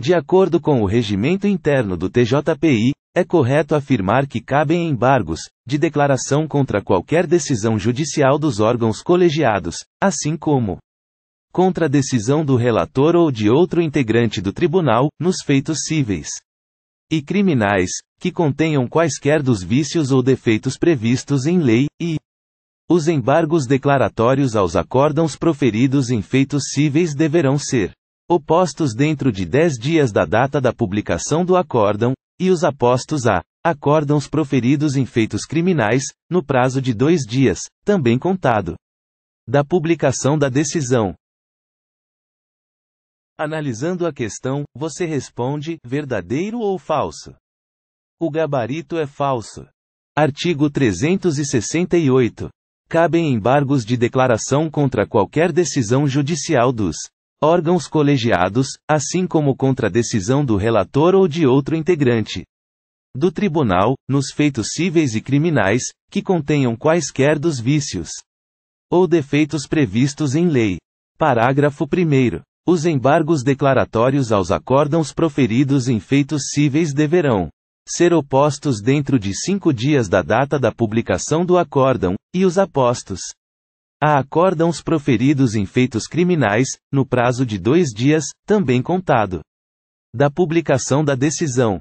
De acordo com o regimento interno do TJPI, é correto afirmar que cabem embargos de declaração contra qualquer decisão judicial dos órgãos colegiados, assim como contra a decisão do relator ou de outro integrante do tribunal, nos feitos cíveis e criminais, que contenham quaisquer dos vícios ou defeitos previstos em lei, e os embargos declaratórios aos acórdãos proferidos em feitos cíveis deverão ser opostos dentro de dez dias da data da publicação do acórdão, e os apostos a acórdãos proferidos em feitos criminais, no prazo de dois dias, também contado da publicação da decisão. Analisando a questão, você responde: verdadeiro ou falso? O gabarito é falso. Artigo 368. Cabem embargos de declaração contra qualquer decisão judicial dos órgãos colegiados, assim como contra decisão do relator ou de outro integrante do tribunal, nos feitos cíveis e criminais, que contenham quaisquer dos vícios ou defeitos previstos em lei. Parágrafo 1. Os embargos declaratórios aos acórdãos proferidos em feitos cíveis deverão ser opostos dentro de cinco dias da data da publicação do acórdão, e os apostos a acórdãos proferidos em feitos criminais, no prazo de dois dias, também contado da publicação da decisão.